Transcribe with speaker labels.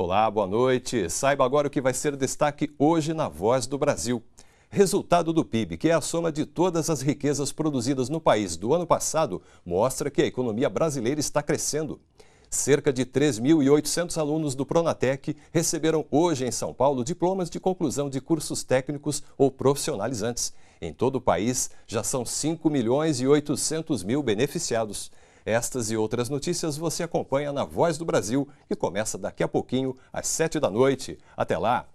Speaker 1: Olá, boa noite. Saiba agora o que vai ser destaque hoje na Voz do Brasil. Resultado do PIB, que é a soma de todas as riquezas produzidas no país do ano passado, mostra que a economia brasileira está crescendo. Cerca de 3.800 alunos do Pronatec receberam hoje em São Paulo diplomas de conclusão de cursos técnicos ou profissionalizantes. Em todo o país, já são 5 milhões e 800 mil beneficiados. Estas e outras notícias você acompanha na Voz do Brasil, que começa daqui a pouquinho, às 7 da noite. Até lá!